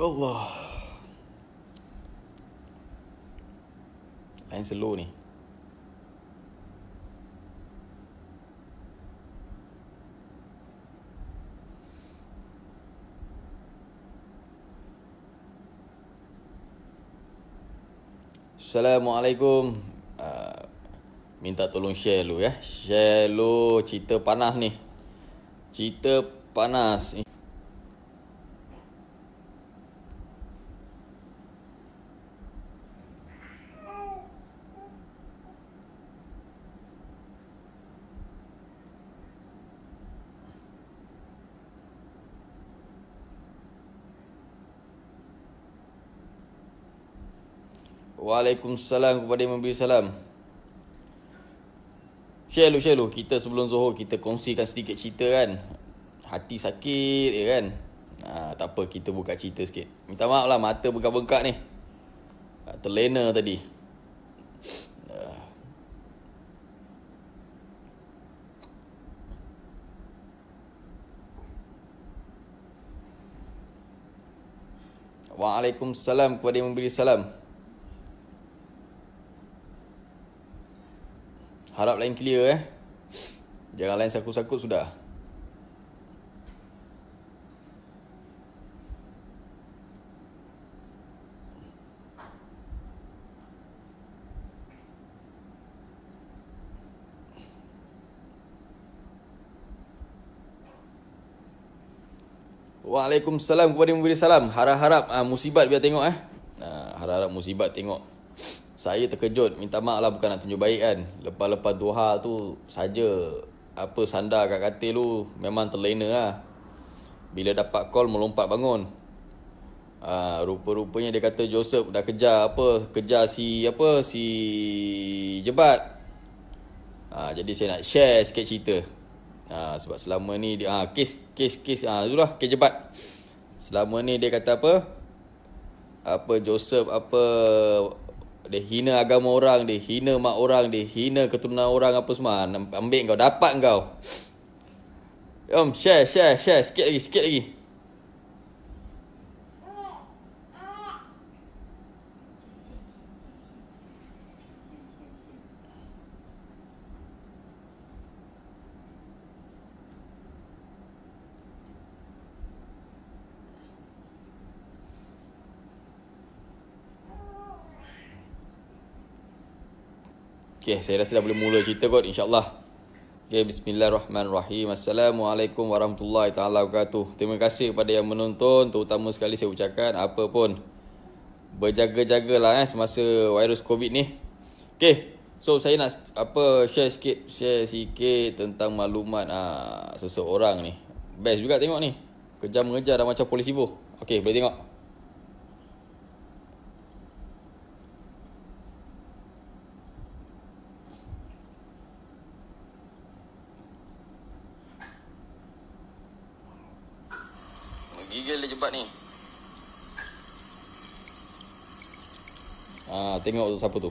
Allah Lain slow ni Assalamualaikum uh, Minta tolong share dulu ya Share dulu cerita panas ni Cerita panas ni Waalaikumsalam kepada yang memberi salam Share dulu, share dulu Kita sebelum Zohor Kita kongsikan sedikit cerita kan Hati sakit ya kan ha, Tak apa, kita buka cerita sikit Minta maaf lah, mata bengkak-bengkak ni ha, Terlena tadi Waalaikumsalam kepada yang memberi salam. Harap lain clear eh. Jangan lain sakut-sakut sudah. Waalaikumsalam kepada Mubiri Salam. Harap-harap uh, musibat biar tengok eh. Uh, harap-harap musibat tengok saya terkejut minta maaf lah bukan nak tunjuk baik kan lepas-lepas tu tu saja apa sandar kat katil tu memang terlena lah bila dapat call melompat bangun ha, rupa-rupanya dia kata Joseph dah kejar apa kejar si apa si jebat ha, jadi saya nak share sikit cerita ha, sebab selama ni dia, ha, kes kes kes ha, tu lah kes jebat selama ni dia kata apa apa Joseph apa dia hina agama orang, dia hina mak orang, dia hina keturunan orang apa semua. Ambil kau, dapat kau. Om, share, share, share. Sikit lagi, sikit lagi. Okay, saya rasa dah boleh mula cerita kot insyaAllah Okay, bismillahirrahmanirrahim Assalamualaikum warahmatullahi ta'ala wabarakatuh Terima kasih kepada yang menonton Terutama sekali saya ucapkan apa pun Berjaga-jagalah eh, semasa virus covid ni Okay, so saya nak apa share sikit Share sikit tentang maklumat aa, ah, seseorang ni Best juga tengok ni Kejam kejam dah macam polis ibu Okay, boleh tengok tengok siapa tu.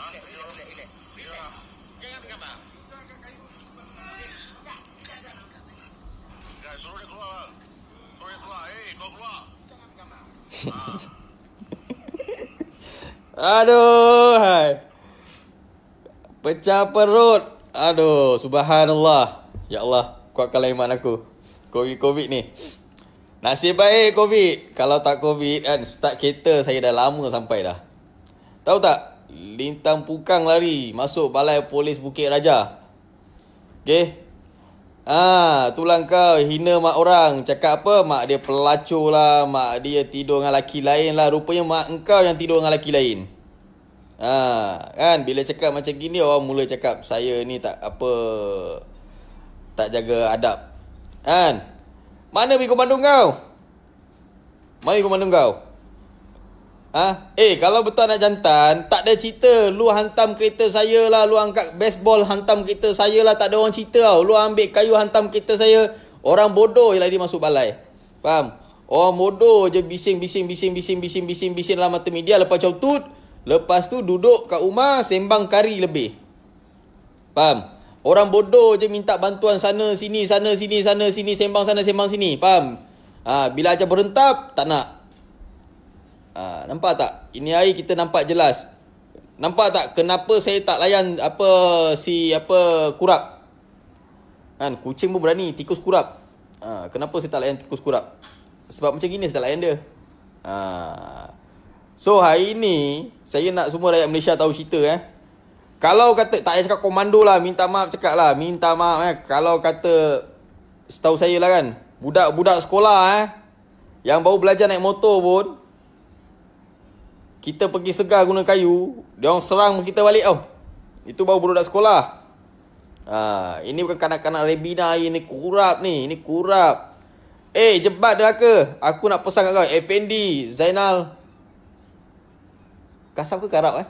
Aduh, hai. Pecah perut. Aduh, subhanallah. Ya Allah, kuatkanlah iman aku. Covid-Covid ni. Nasib baik Covid. Kalau tak Covid kan, start kereta saya dah lama sampai dah. Tahu tak? Lintang Pukang lari masuk balai polis Bukit Raja. Okey. Ah, tulang kau hina mak orang. Cakap apa? Mak dia pelacur lah. Mak dia tidur dengan lelaki lain lah. Rupanya mak engkau yang tidur dengan lelaki lain. Ah, kan? Bila cakap macam gini, orang mula cakap saya ni tak apa... Tak jaga adab. Kan? Mana pergi komando kau? Mari komando kau. Ha? Eh, kalau betul nak jantan, tak ada cerita. Lu hantam kereta saya lah. Lu angkat baseball hantam kereta saya lah. Tak ada orang cerita tau. Lu ambil kayu hantam kereta saya. Orang bodoh je lah dia masuk balai. Faham? Orang bodoh je bising, bising, bising, bising, bising, bising, bising dalam mata media. Lepas macam lepas tu duduk kat rumah sembang kari lebih. Faham? Orang bodoh je minta bantuan sana, sini, sana, sini, sana, sini, sembang sana, sembang sini. Faham? Ha, bila ajar berhentap, tak nak. Ha, nampak tak? Ini hari kita nampak jelas. Nampak tak kenapa saya tak layan apa si apa kurap? Kan kucing pun berani, tikus kurap. Ha, kenapa saya tak layan tikus kurap? Sebab macam gini saya tak layan dia. Ha. So hari ni saya nak semua rakyat Malaysia tahu cerita eh. Kalau kata tak payah cakap komando lah, minta maaf cakap lah, minta maaf eh. Kalau kata setahu saya lah kan, budak-budak sekolah eh. Yang baru belajar naik motor pun, kita pergi segar guna kayu Dia orang serang kita balik tau Itu baru budak sekolah ha, Ini bukan kanak-kanak Rebina Ini kurap ni Ini kurap Eh jebat ke, Aku nak pesan kat kau Effendi Zainal Kasap ke karap eh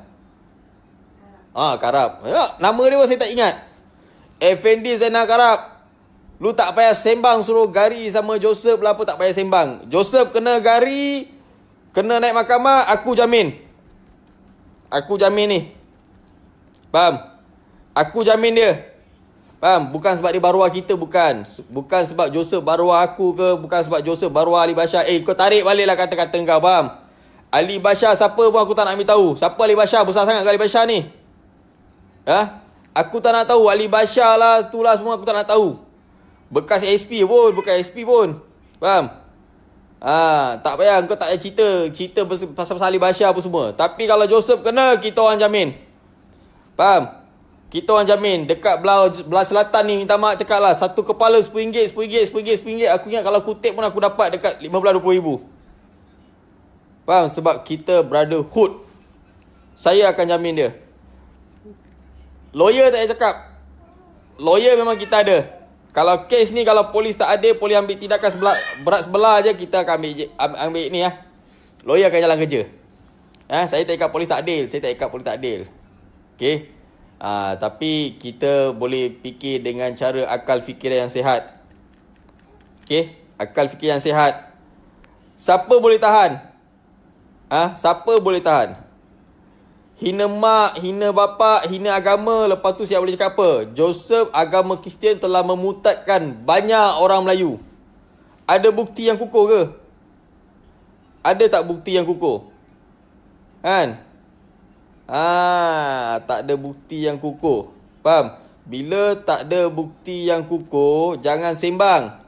Ah ha, karap ya, Nama dia pun saya tak ingat Effendi Zainal Karap Lu tak payah sembang suruh Gary sama Joseph lah pun tak payah sembang Joseph kena Gary Kena naik mahkamah, aku jamin. Aku jamin ni. Faham? Aku jamin dia. Faham? Bukan sebab dia baruah kita, bukan. Bukan sebab Joseph baruah aku ke. Bukan sebab Joseph baruah Ali Bashar. Eh, kau tarik lah kata-kata kau, faham? Ali Bashar siapa pun aku tak nak tahu. Siapa Ali Bashar? Besar sangat ke Ali Bashar ni? Ha? Aku tak nak tahu. Ali Bashar lah, tu lah semua aku tak nak tahu. Bekas SP pun, bukan SP pun. Faham? Ha, tak payah kau tak payah cerita Cerita pasal pasal Ali apa semua Tapi kalau Joseph kena kita orang jamin Faham? Kita orang jamin dekat belah, belah selatan ni minta mak cakap lah Satu kepala RM10, RM10, RM10, RM10 Aku ingat kalau kutip pun aku dapat dekat RM15, RM20 Faham? Sebab kita brotherhood Saya akan jamin dia Lawyer tak payah cakap Lawyer memang kita ada kalau kes ni kalau polis tak ada polis ambil tindakan sebelah berat sebelah aje kita akan ambil ambil, ambil ni ah. Ya. Lawyer akan jalan kerja. Ha, saya tak ikat polis tak adil, saya tak ikat polis tak adil. Okey. Ha, ah, tapi kita boleh fikir dengan cara akal fikiran yang sihat. Okey, akal fikiran yang sihat. Siapa boleh tahan? Ha, siapa boleh tahan? Hina mak, hina bapa, hina agama. Lepas tu siapa boleh cakap apa? Joseph agama Kristian telah memutatkan banyak orang Melayu. Ada bukti yang kukuh ke? Ada tak bukti yang kukuh? Kan? Ah, tak ada bukti yang kukuh. Faham? Bila tak ada bukti yang kukuh, jangan sembang.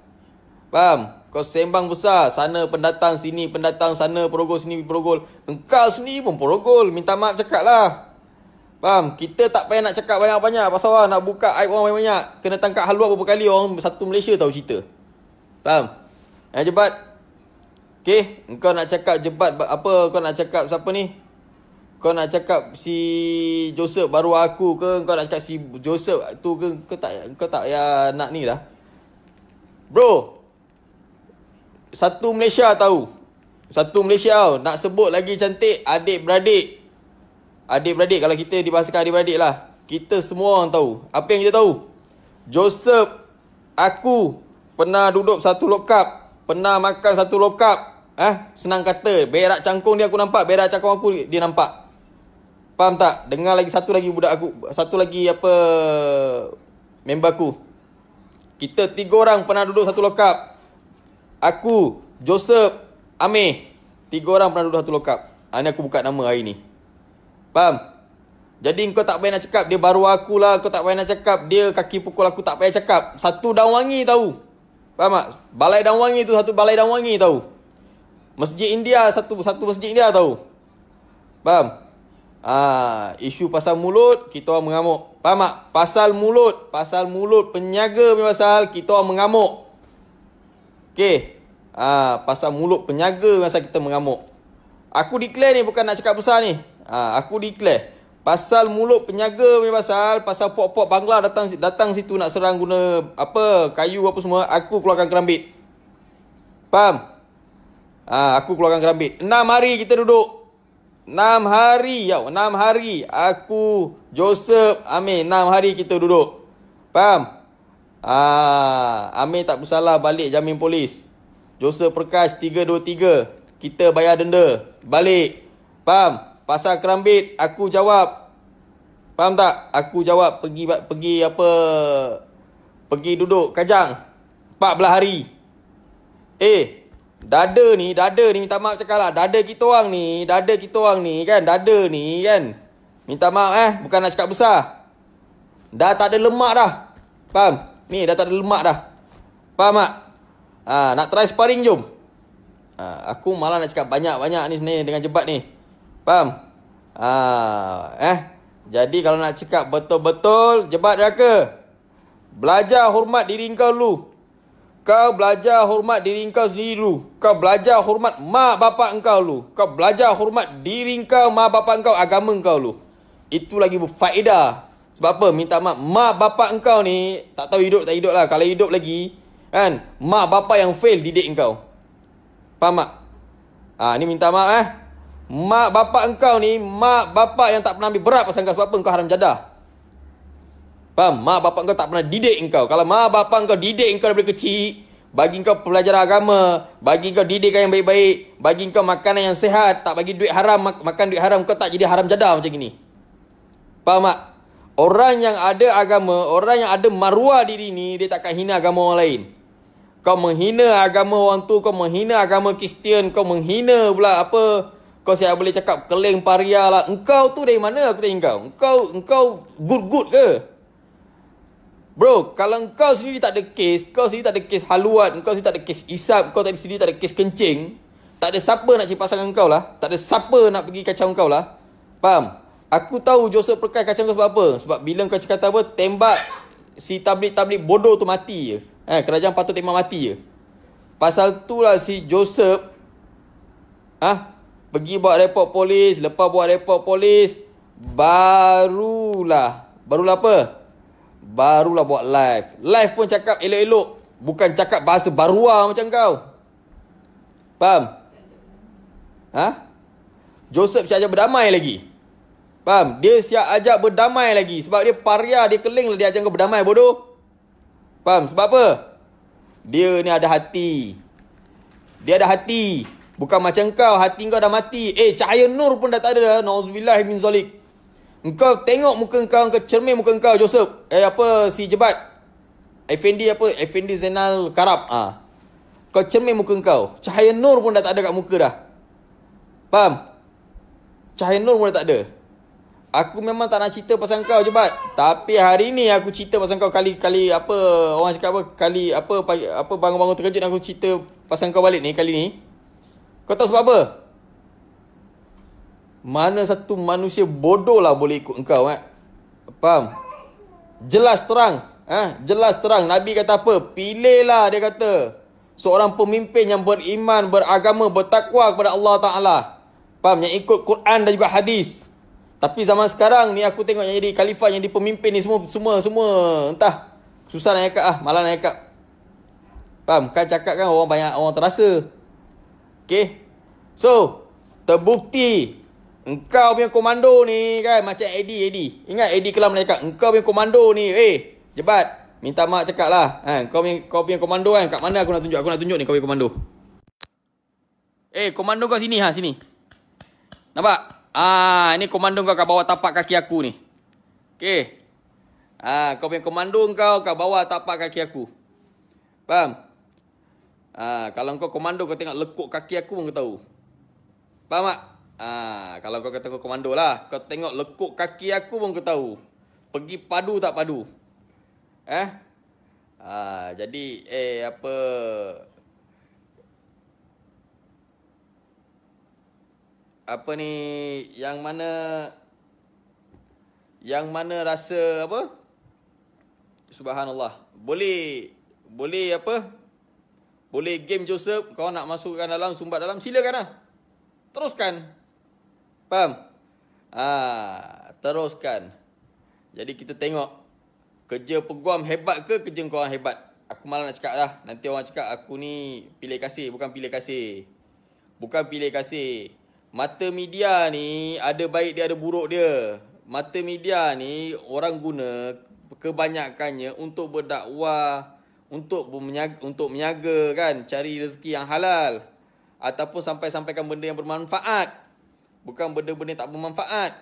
Faham? Kau sembang besar Sana pendatang sini Pendatang sana Perogol sini Perogol Engkau sini pun perogol Minta maaf cakap lah Faham? Kita tak payah nak cakap banyak-banyak Pasal lah nak buka aib orang banyak-banyak Kena tangkap haluan beberapa kali Orang satu Malaysia tahu cerita Faham? Yang eh, jebat Okay Engkau nak cakap jebat Apa kau nak cakap siapa ni? Kau nak cakap si Joseph baru aku ke? Kau nak cakap si Joseph tu ke? Kau tak, kau tak ya nak ni lah. Bro, satu Malaysia tahu. Satu Malaysia tau. Nak sebut lagi cantik adik-beradik. Adik-beradik kalau kita dibahasakan adik-beradik lah. Kita semua orang tahu. Apa yang kita tahu? Joseph. Aku. Pernah duduk satu lokap. Pernah makan satu lokap. Eh, senang kata berak cangkung dia aku nampak, berak cangkung aku dia nampak. Faham tak? Dengar lagi satu lagi budak aku, satu lagi apa member aku. Kita tiga orang pernah duduk satu lokap aku, Joseph, Amir. Tiga orang pernah duduk satu lokap. Ini ah, aku buka nama hari ni. Faham? Jadi kau tak payah nak cakap. Dia baru aku lah. Kau tak payah nak cakap. Dia kaki pukul aku tak payah cakap. Satu daun wangi tahu. Faham tak? Balai daun wangi tu satu balai daun wangi tahu. Masjid India satu satu masjid India tahu. Faham? Ah, ha, isu pasal mulut kita orang mengamuk. Faham tak? Pasal mulut, pasal mulut penyaga punya pasal kita orang mengamuk. Okay ha, Pasal mulut penyaga masa kita mengamuk Aku declare ni bukan nak cakap besar ni ha, Aku declare Pasal mulut penyaga ni pasal Pasal pok-pok bangla datang datang situ nak serang guna Apa kayu apa semua Aku keluarkan kerambit Faham? Ha, aku keluarkan kerambit Enam hari kita duduk Enam hari ya, Enam hari Aku Joseph Amir Enam hari kita duduk Faham? Ah, ha, Amir tak bersalah balik jamin polis. Joseph Perkas 323. Kita bayar denda. Balik. Faham? Pasal kerambit, aku jawab. Faham tak? Aku jawab pergi pergi apa? Pergi duduk kajang. 14 hari. Eh, dada ni, dada ni minta maaf cakap lah. Dada kita orang ni, dada kita orang ni kan. Dada ni kan. Minta maaf eh, bukan nak cakap besar. Dah tak ada lemak dah. Faham? Ni dah tak ada lemak dah. Faham tak? Ha, nak try sparring jom. Ha, aku malah nak cakap banyak-banyak ni sebenarnya dengan jebat ni. Faham? Ha, eh? Jadi kalau nak cakap betul-betul, jebat raka. Belajar hormat diri kau dulu. Kau belajar hormat diri kau sendiri dulu. Kau belajar hormat mak bapak kau dulu. Kau belajar hormat diri kau, mak bapak kau, agama kau dulu. Itu lagi berfaedah. Sebab apa? Minta mak, mak bapak kau ni tak tahu hidup tak hidup lah. Kalau hidup lagi, Kan? Mak bapa yang fail didik engkau. Faham tak? Ha, ni minta maaf eh. Mak bapa engkau ni, mak bapa yang tak pernah ambil berat pasal engkau sebab apa engkau haram jadah. Faham? Mak bapa engkau tak pernah didik engkau. Kalau mak bapa engkau didik engkau daripada kecil, bagi kau pelajaran agama, bagi kau didikan yang baik-baik, bagi kau makanan yang sehat, tak bagi duit haram, mak- makan duit haram engkau tak jadi haram jadah macam ni. Faham tak? Orang yang ada agama, orang yang ada maruah diri ni, dia takkan hina agama orang lain. Kau menghina agama orang tu, kau menghina agama Kristian, kau menghina pula apa? Kau siapa boleh cakap keleng paria lah. Engkau tu dari mana aku tanya kau? Engkau engkau good good ke? Bro, kalau engkau sendiri tak ada kes, kau sendiri tak ada kes haluan, engkau sendiri tak ada kes isap, kau tak sendiri tak ada kes kencing, tak ada siapa nak cari pasangan kau lah. Tak ada siapa nak pergi kacau kau lah. Faham? Aku tahu Joseph Perkai kacau kau sebab apa? Sebab bila kau cakap apa, tembak si tablet tablik bodoh tu mati je. Eh, kerajaan patut tema mati je. Pasal tu lah si Joseph. Ah, ha, pergi buat report polis. Lepas buat report polis. Barulah. Barulah apa? Barulah buat live. Live pun cakap elok-elok. Bukan cakap bahasa barua macam kau. Faham? Ah, ha? Joseph siap ajak berdamai lagi. Faham? Dia siap ajak berdamai lagi. Sebab dia paria, dia keling lah dia ajak kau berdamai bodoh. Faham? Sebab apa? Dia ni ada hati. Dia ada hati. Bukan macam kau. Hati kau dah mati. Eh, cahaya nur pun dah tak ada. Na'udzubillah min zalik. Engkau tengok muka kau. Engkau cermin muka kau. Joseph. Eh, apa? Si Jebat. Effendi apa? Effendi Zainal Karab. Ah, ha. Kau cermin muka kau. Cahaya nur pun dah tak ada kat muka dah. Faham? Cahaya nur pun dah tak ada. Aku memang tak nak cerita pasal kau je Bat Tapi hari ni aku cerita pasal kau kali Kali apa Orang cakap apa Kali apa apa Bangun-bangun terkejut aku cerita Pasal kau balik ni kali ni Kau tahu sebab apa? Mana satu manusia bodoh lah boleh ikut kau eh? Faham? Jelas terang eh? Jelas terang Nabi kata apa? Pilihlah dia kata Seorang pemimpin yang beriman Beragama Bertakwa kepada Allah Ta'ala Faham? Yang ikut Quran dan juga hadis tapi zaman sekarang ni aku tengok yang jadi khalifah yang pemimpin ni semua semua semua entah susah nak cakap ah, malas nak cakap. Faham? Kan cakap kan orang banyak orang terasa. Okay So, terbukti engkau punya komando ni kan macam Eddie Eddie. Ingat Eddie kelam nak cakap engkau punya komando ni eh hey, jebat. Minta mak cakap lah. Ha, kau, punya, kau punya komando kan kat mana aku nak tunjuk. Aku nak tunjuk ni kau punya komando. Eh, komando kau sini ha, sini. Nampak? Ah, ini komando kau kat bawah tapak kaki aku ni. Okey. Ah, kau punya komando kau kat bawah tapak kaki aku. Faham? Ah, kalau kau komando kau tengok lekuk kaki aku pun kau tahu. Faham tak? Ah, kalau kau kata kau komando lah, kau tengok lekuk kaki aku pun kau tahu. Pergi padu tak padu. Eh? Ah, jadi eh apa apa ni yang mana yang mana rasa apa subhanallah boleh boleh apa boleh game Joseph kau nak masukkan dalam sumbat dalam silakanlah teruskan faham ah ha, teruskan jadi kita tengok kerja peguam hebat ke kerja kau orang hebat aku malah nak cakap dah nanti orang cakap aku ni pilih kasih bukan pilih kasih bukan pilih kasih Mata media ni ada baik dia ada buruk dia. Mata media ni orang guna kebanyakannya untuk berdakwah, untuk menyaga, untuk menyaga kan, cari rezeki yang halal ataupun sampai-sampaikan benda yang bermanfaat. Bukan benda-benda tak bermanfaat.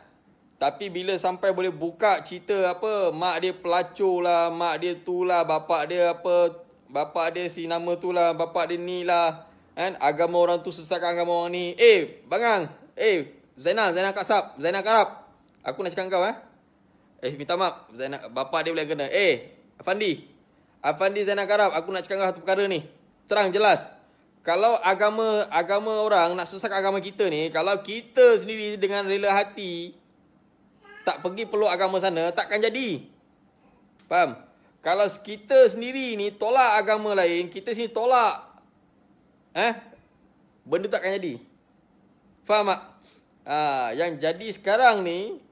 Tapi bila sampai boleh buka cerita apa, mak dia pelacur lah, mak dia tu lah, bapak dia apa, bapak dia si nama tu lah, bapak dia ni lah kan? Agama orang tu sesatkan agama orang ni. Eh, bangang. Eh, Zainal, Zainal Kasab, Zainal Karab. Aku nak cakap kau eh. Eh, minta maaf. Zainal, bapa dia boleh kena. Eh, Afandi. Afandi Zainal Karab, aku nak cakap kau satu perkara ni. Terang, jelas. Kalau agama agama orang nak sesatkan agama kita ni, kalau kita sendiri dengan rela hati, tak pergi peluk agama sana, takkan jadi. Faham? Kalau kita sendiri ni tolak agama lain, kita sini tolak Eh? Benda tak akan jadi. Faham tak? Ha, yang jadi sekarang ni,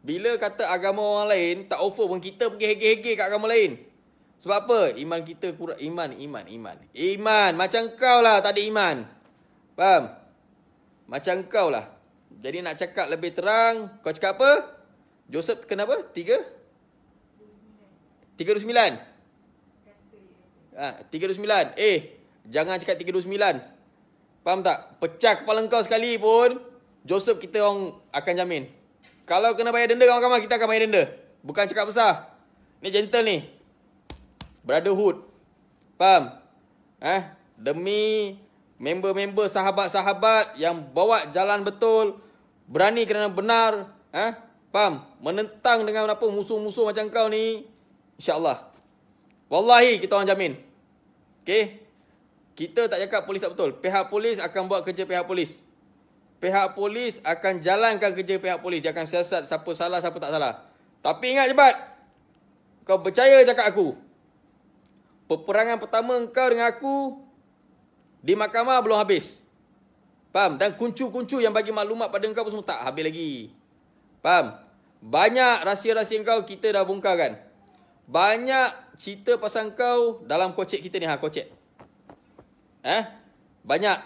bila kata agama orang lain, tak offer pun kita pergi hege-hege kat agama lain. Sebab apa? Iman kita kurang. Iman, iman, iman. Iman. Macam kau lah tak ada iman. Faham? Macam kau lah. Jadi nak cakap lebih terang, kau cakap apa? Joseph kenapa? Tiga? Tiga ratus sembilan? Tiga ratus sembilan. Eh, Jangan cakap 329. Faham tak? Pecah kepala kau sekali pun, Joseph kita orang akan jamin. Kalau kena bayar denda kawan-kawan, kita akan bayar denda. Bukan cakap besar. Ni gentle ni. Brotherhood. Faham? Eh? Demi member-member sahabat-sahabat yang bawa jalan betul, berani kerana benar, eh? Faham? Menentang dengan apa musuh-musuh macam kau ni, insyaAllah. Wallahi kita orang jamin. Okay? Kita tak cakap polis tak betul. Pihak polis akan buat kerja pihak polis. Pihak polis akan jalankan kerja pihak polis. Dia akan siasat siapa salah, siapa tak salah. Tapi ingat cepat. Kau percaya cakap aku. Peperangan pertama kau dengan aku di mahkamah belum habis. Faham? Dan kuncu-kuncu yang bagi maklumat pada kau pun semua tak habis lagi. Faham? Banyak rahsia-rahsia kau kita dah bongkar kan. Banyak cerita pasal kau dalam kocek kita ni. Ha, kocek eh banyak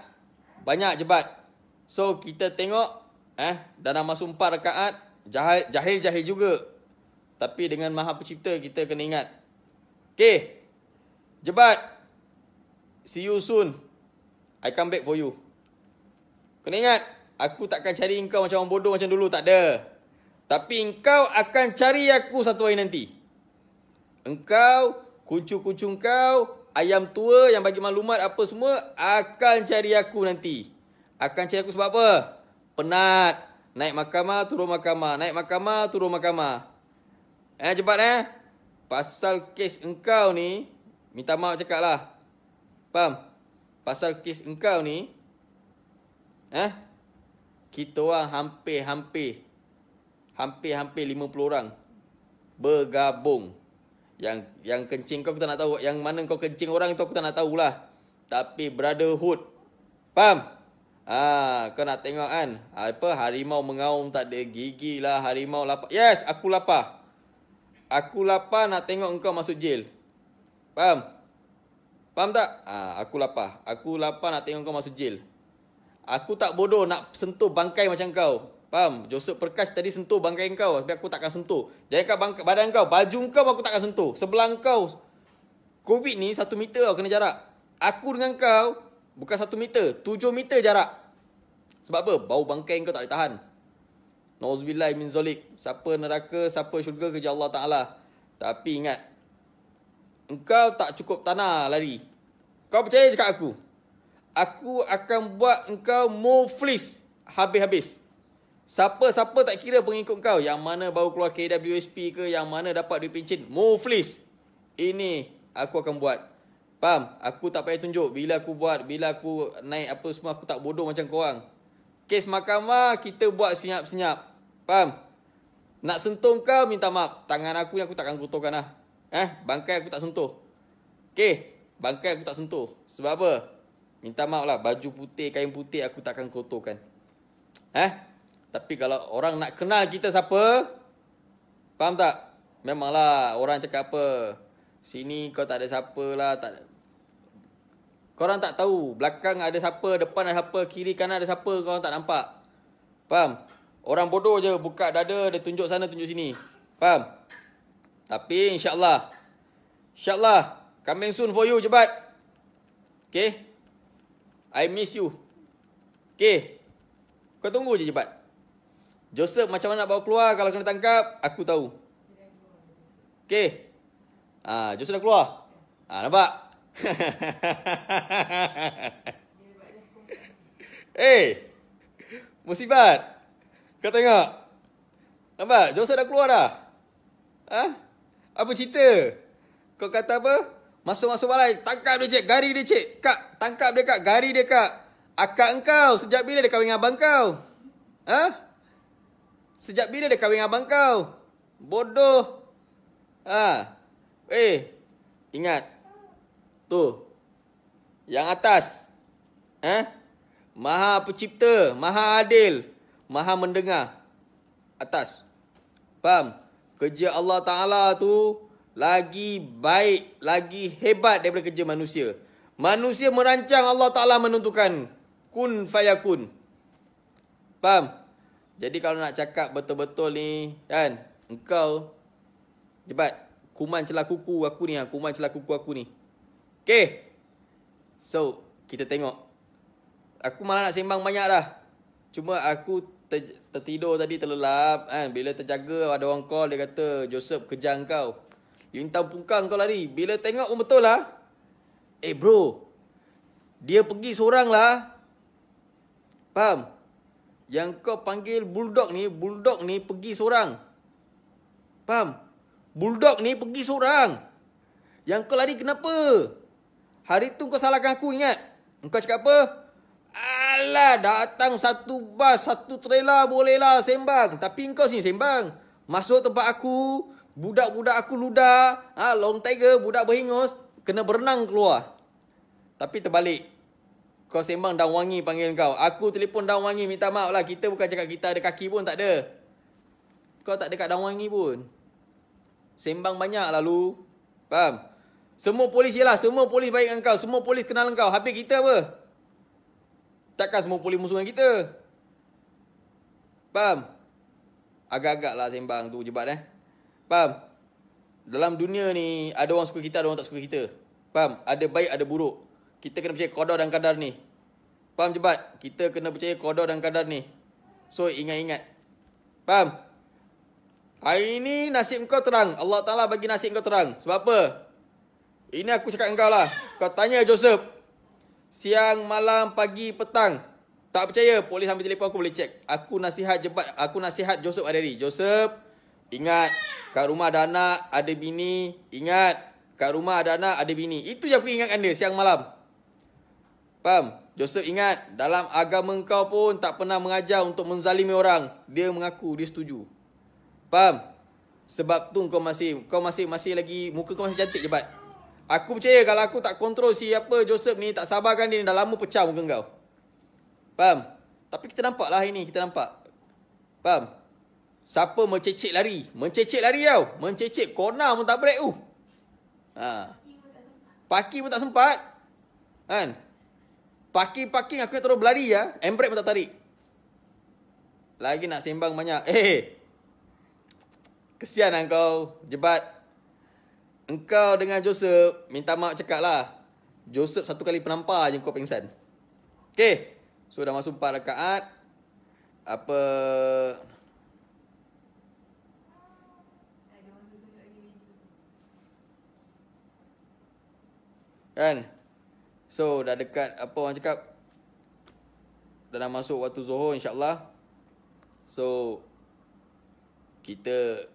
banyak jebat so kita tengok eh dalam masa empat rakaat jahil jahil jahil juga tapi dengan maha pencipta kita kena ingat okey jebat see you soon i come back for you kena ingat aku takkan cari engkau macam orang bodoh macam dulu tak ada tapi engkau akan cari aku satu hari nanti engkau kuncu-kuncu kau ayam tua yang bagi maklumat apa semua akan cari aku nanti. Akan cari aku sebab apa? Penat. Naik mahkamah, turun mahkamah. Naik mahkamah, turun mahkamah. Eh, cepat eh. Pasal kes engkau ni, minta maaf cakap lah. Faham? Pasal kes engkau ni, eh, kita orang hampir-hampir, hampir-hampir 50 orang bergabung. Yang yang kencing kau kita nak tahu. Yang mana kau kencing orang itu kita nak tahu lah. Tapi brotherhood. Faham? Ah, ha, kau nak tengok kan? Apa harimau mengaum tak ada gigi lah. Harimau lapar. Yes, aku lapar. Aku lapar nak tengok engkau masuk jail. Faham? Faham tak? Ah, ha, aku lapar. Aku lapar nak tengok engkau masuk jail. Aku tak bodoh nak sentuh bangkai macam kau. Faham? Josep Perkash tadi sentuh bangkai kau. Tapi aku takkan sentuh. Jangan kau bangka, badan kau. Baju kau aku takkan sentuh. Sebelah kau. Covid ni satu meter kau kena jarak. Aku dengan kau bukan satu meter. Tujuh meter jarak. Sebab apa? Bau bangkai kau tak boleh tahan. Nauzubillah min zalik. Siapa neraka, siapa syurga kerja Allah Ta'ala. Tapi ingat. Engkau tak cukup tanah lari. Kau percaya cakap aku. Aku akan buat engkau muflis. Habis-habis. Siapa-siapa tak kira pengikut kau Yang mana baru keluar KWSP ke Yang mana dapat duit pencin Muflis Ini aku akan buat Faham? Aku tak payah tunjuk Bila aku buat Bila aku naik apa semua Aku tak bodoh macam korang Kes mahkamah Kita buat senyap-senyap Faham? Nak sentuh kau minta maaf Tangan aku ni aku takkan kotorkan lah Eh? Bangkai aku tak sentuh Okay? Bangkai aku tak sentuh Sebab apa? Minta maaf lah Baju putih, kain putih aku takkan kotorkan Eh? Tapi kalau orang nak kenal kita siapa, faham tak? Memanglah orang cakap apa. Sini kau tak ada siapa lah. Tak ada. Korang tak tahu belakang ada siapa, depan ada siapa, kiri kanan ada siapa, korang tak nampak. Faham? Orang bodoh je buka dada, dia tunjuk sana, tunjuk sini. Faham? Tapi insyaAllah. InsyaAllah. Coming soon for you, cepat. Okay? I miss you. Okay? Kau tunggu je cepat. Joseph macam mana nak bawa keluar kalau kena tangkap? Aku tahu. Okay. Ha, ah, Joseph dah keluar. Ha, nampak? eh. Hey, musibat. Kau tengok. Nampak? Joseph dah keluar dah. Ha? Apa cerita? Kau kata apa? Masuk-masuk balai. Tangkap dia cik. Gari dia cik. Kak. Tangkap dia kak. Gari dia kak. Akak engkau. Sejak bila dia kahwin dengan abang kau? Ha? Sejak bila dia kahwin abang kau? Bodoh. Ha. Eh. Ingat. Tu. Yang atas. Ha? Maha pencipta. Maha adil. Maha mendengar. Atas. Faham? Kerja Allah Ta'ala tu lagi baik, lagi hebat daripada kerja manusia. Manusia merancang Allah Ta'ala menentukan. Kun fayakun. Faham? Jadi kalau nak cakap betul-betul ni kan engkau cepat, kuman celah kuku aku ni ha kuman celah kuku aku ni. Okey. So kita tengok. Aku malah nak sembang banyak dah. Cuma aku ter tertidur tadi terlelap kan bila terjaga ada orang call dia kata Joseph kejang kau. Lintang pungkang kau lari. Bila tengok pun betul lah. Eh bro. Dia pergi seorang lah. Faham? Yang kau panggil bulldog ni, bulldog ni pergi seorang. Faham? Bulldog ni pergi seorang. Yang kau lari kenapa? Hari tu kau salahkan aku ingat. Kau cakap apa? Alah datang satu bas, satu trailer bolehlah sembang. Tapi kau sini sembang. Masuk tempat aku, budak-budak aku luda, ha, long tiger, budak berhingus, kena berenang keluar. Tapi terbalik kau sembang daun wangi panggil kau. Aku telefon daun wangi minta maaf lah. Kita bukan cakap kita ada kaki pun tak ada. Kau tak ada kat daun wangi pun. Sembang banyak lalu. Faham? Semua polis je lah. Semua polis baik dengan kau. Semua polis kenal kau. Habis kita apa? Takkan semua polis musuh dengan kita? Faham? Agak-agak lah sembang tu jebat eh. Faham? Dalam dunia ni ada orang suka kita, ada orang tak suka kita. Faham? Ada baik, ada buruk. Kita kena percaya kodoh dan kadar ni. Faham cepat? Kita kena percaya kodoh dan kadar ni. So, ingat-ingat. Faham? Hari ini nasib kau terang. Allah Ta'ala bagi nasib kau terang. Sebab apa? Ini aku cakap engkau lah. Kau tanya Joseph. Siang, malam, pagi, petang. Tak percaya? Polis ambil telefon aku boleh cek. Aku nasihat cepat, Aku nasihat Joseph hari ini. Joseph, ingat. Kat rumah ada anak, ada bini. Ingat. Kat rumah ada anak, ada bini. Itu je aku ingatkan dia siang malam. Faham? Joseph ingat dalam agama engkau pun tak pernah mengajar untuk menzalimi orang. Dia mengaku dia setuju. Faham? Sebab tu kau masih kau masih masih lagi muka kau masih cantik jebat. Aku percaya kalau aku tak kontrol siapa Joseph ni tak sabarkan dia ni dah lama pecah muka kau. Faham? Tapi kita nampak lah ini kita nampak. Faham? Siapa mencecik lari? Mencecik lari tau. Mencecik corner pun tak break tu. Uh. Ha. Paki pun tak sempat. Kan? Ha. Parking-parking aku nak terus berlari ya. Embrek pun tak tarik. Lagi nak sembang banyak. Eh. Hey. Eh. Kesian engkau lah jebat. Engkau dengan Joseph minta maaf cakap lah. Joseph satu kali penampar je kau pingsan. Okay. So dah masuk empat rakaat. Apa... Kan? So dah dekat apa orang cakap Dah dah masuk waktu Zohor insyaAllah So Kita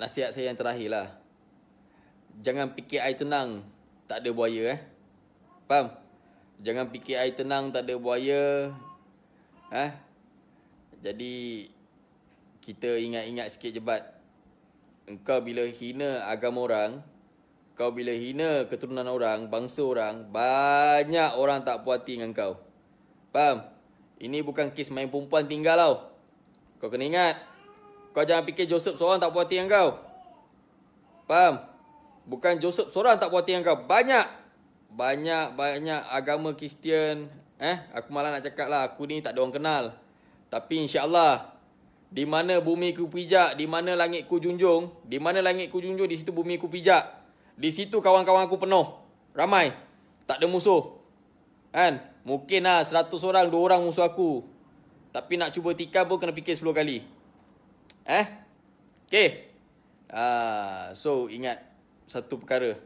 Nasihat saya yang terakhir lah Jangan fikir air tenang Tak ada buaya eh Faham? Jangan fikir air tenang tak ada buaya eh? Jadi Kita ingat-ingat sikit jebat Engkau bila hina agama orang kau bila hina keturunan orang, bangsa orang, banyak orang tak puas hati dengan kau. Faham? Ini bukan kes main perempuan tinggal tau. Kau kena ingat. Kau jangan fikir Joseph seorang tak puas hati dengan kau. Faham? Bukan Joseph seorang tak puas hati dengan kau. Banyak. Banyak, banyak agama Kristian. Eh, aku malah nak cakap lah. Aku ni tak ada orang kenal. Tapi insyaAllah. Di mana bumi ku pijak, di mana langit ku junjung. Di mana langit ku junjung, di situ bumi ku pijak. Di situ kawan-kawan aku penuh. Ramai. Tak ada musuh. Kan? Mungkin lah seratus orang, dua orang musuh aku. Tapi nak cuba tika pun kena fikir sepuluh kali. Eh? Okay. Uh, ah, so, ingat satu perkara.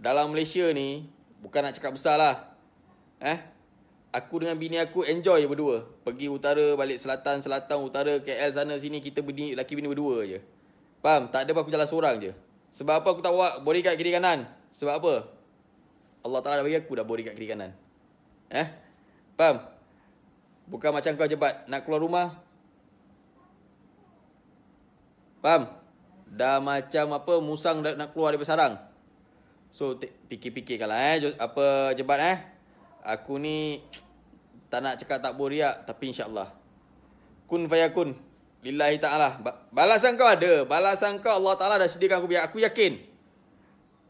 Dalam Malaysia ni, bukan nak cakap besar lah. Eh? Aku dengan bini aku enjoy berdua. Pergi utara, balik selatan, selatan, utara, KL sana sini. Kita berdua, laki bini berdua je. Faham? Tak ada apa apa jalan seorang je. Sebab apa aku tak buat body kat kiri kanan? Sebab apa? Allah Ta'ala dah bagi aku dah body kat kiri kanan. Eh? Faham? Bukan macam kau cepat nak keluar rumah. Faham? Dah macam apa musang nak keluar daripada sarang. So fikir-fikirkanlah eh apa jebat eh. Aku ni tak nak cakap tak boriak tapi insya-Allah. Kun fayakun. Lillahi ta'ala. Balasan kau ada. Balasan kau Allah ta'ala dah sediakan aku. Biar aku yakin.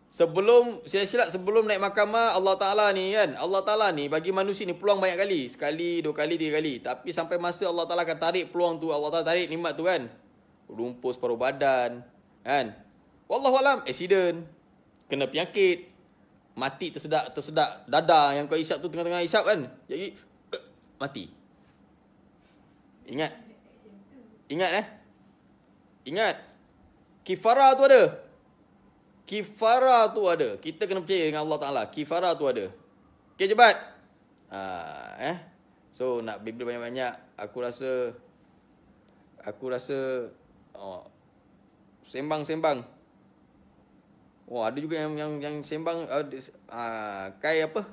Sebelum, silap-silap sebelum naik mahkamah Allah ta'ala ni kan. Allah ta'ala ni bagi manusia ni peluang banyak kali. Sekali, dua kali, tiga kali. Tapi sampai masa Allah ta'ala akan tarik peluang tu. Allah ta'ala tarik nikmat tu kan. Lumpus paruh badan. Kan. Wallahualam. Accident. Kena penyakit. Mati tersedak, tersedak. Dada yang kau isap tu tengah-tengah isap kan. Jadi, mati. Ingat Ingat eh. Ingat. Kifara tu ada. Kifara tu ada. Kita kena percaya dengan Allah Ta'ala. Kifara tu ada. Okay, cepat. Ha, eh. So, nak bibir banyak-banyak. Aku rasa... Aku rasa... Oh, Sembang-sembang. Wah, oh, ada juga yang yang, yang sembang. Uh, uh, kai apa?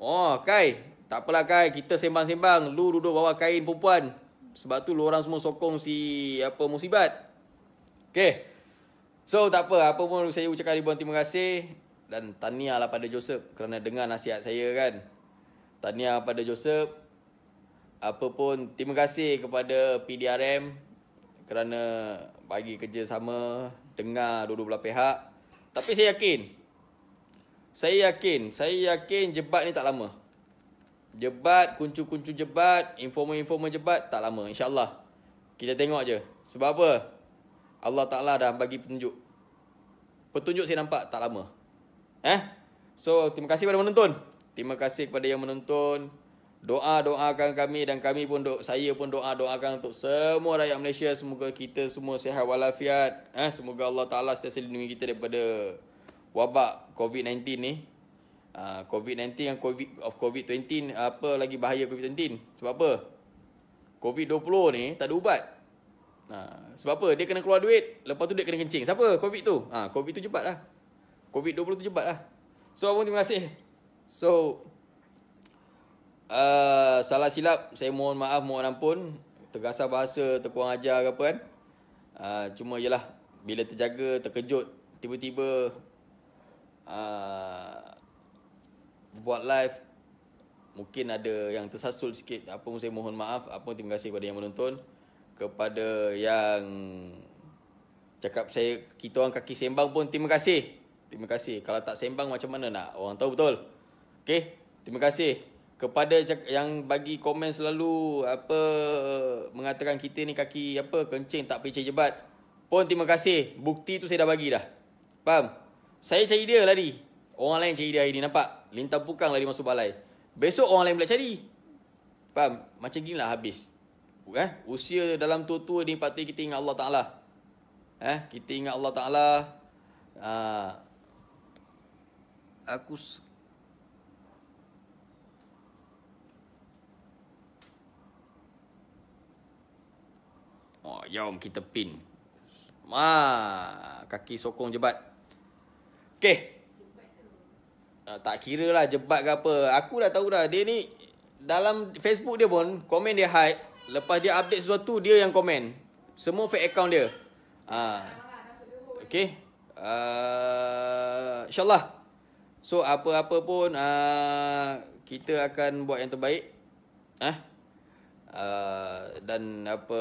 Oh, Kai. Tak apalah Kai, kita sembang-sembang. Lu duduk bawa kain perempuan. Sebab tu lu orang semua sokong si apa musibat. Okay. So tak apa, apa pun saya ucapkan ribuan terima kasih. Dan tahniah lah pada Joseph kerana dengar nasihat saya kan. Tahniah pada Joseph. Apa pun terima kasih kepada PDRM kerana bagi kerjasama dengar dua-dua belah pihak. Tapi saya yakin. Saya yakin, saya yakin jebat ni tak lama. Jebat, kuncu-kuncu jebat, informer-informer jebat, tak lama insyaAllah. Kita tengok je. Sebab apa? Allah Ta'ala dah bagi petunjuk. Petunjuk saya nampak tak lama. Eh? So, terima kasih kepada menonton. Terima kasih kepada yang menonton. Doa-doakan kami dan kami pun do saya pun doa-doakan untuk semua rakyat Malaysia. Semoga kita semua sihat walafiat. Eh, semoga Allah Ta'ala setiap lindungi kita daripada wabak COVID-19 ni. Ah, COVID-19 dan COVID of COVID-20 apa lagi bahaya COVID-19? Sebab apa? COVID-20 ni tak ada ubat. Ha, sebab apa? Dia kena keluar duit, lepas tu dia kena kencing. Siapa COVID tu? Ha, COVID tu jebat lah. COVID-20 tu jebat lah. So, abang terima kasih. So, uh, salah silap, saya mohon maaf, mohon ampun. Tergasar bahasa, terkurang ajar ke apa kan. Uh, cuma yelah, bila terjaga, terkejut, tiba-tiba buat live mungkin ada yang tersasul sikit apa pun saya mohon maaf apa terima kasih kepada yang menonton kepada yang cakap saya kita orang kaki sembang pun terima kasih terima kasih kalau tak sembang macam mana nak orang tahu betul okey terima kasih kepada yang bagi komen selalu apa mengatakan kita ni kaki apa kencing tak pecah jebat pun terima kasih bukti tu saya dah bagi dah faham saya cari dia lari orang lain cari dia hari ni nampak Lintang pukang lari masuk balai. Besok orang lain pula cari. Faham? Macam gini lah habis. Eh? Usia dalam tua-tua ni patut kita ingat Allah Ta'ala. Eh? Kita ingat Allah Ta'ala. Uh, aku... Oh, jom kita pin. Ma, kaki sokong jebat. Okey uh, tak kira lah jebat ke apa. Aku dah tahu dah. Dia ni dalam Facebook dia pun komen dia hide. Lepas dia update sesuatu dia yang komen. Semua fake account dia. Ha. Ah. Okay. Uh, ah, InsyaAllah. So apa-apa pun uh, kita akan buat yang terbaik. Ha? Uh, dan apa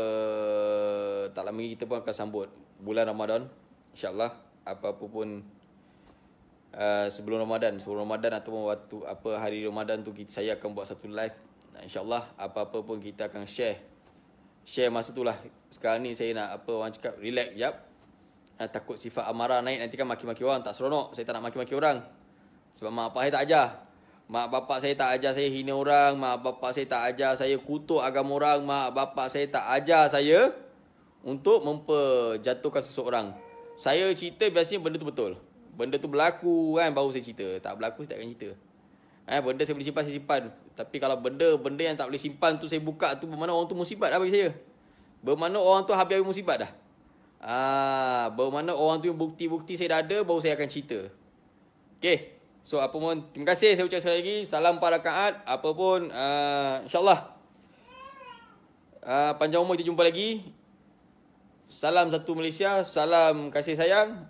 tak lama kita pun akan sambut bulan Ramadan. InsyaAllah. Apa-apa pun uh, sebelum Ramadan, sebelum Ramadan atau waktu apa hari Ramadan tu kita saya akan buat satu live. Insya-Allah apa-apa pun kita akan share. Share masa tu lah. Sekarang ni saya nak apa orang cakap relax jap. Uh, takut sifat amarah naik nanti kan maki-maki orang tak seronok. Saya tak nak maki-maki orang. Sebab mak bapak saya tak ajar. Mak bapak saya tak ajar saya hina orang. Mak bapak saya tak ajar saya kutuk agama orang. Mak bapak saya tak ajar saya untuk memperjatuhkan seseorang. Saya cerita biasanya benda tu betul benda tu berlaku kan baru saya cerita. Tak berlaku saya takkan cerita. Eh, benda saya boleh simpan, saya simpan. Tapi kalau benda benda yang tak boleh simpan tu saya buka tu bermakna orang tu musibat dah bagi saya. Bermakna orang tu habis-habis musibat dah. Ah, bermakna orang tu bukti-bukti saya dah ada baru saya akan cerita. Okay, So apa pun terima kasih saya ucapkan sekali lagi. Salam para kaat apa pun uh, ah, insya Uh, ah, panjang umur kita jumpa lagi. Salam satu Malaysia, salam kasih sayang.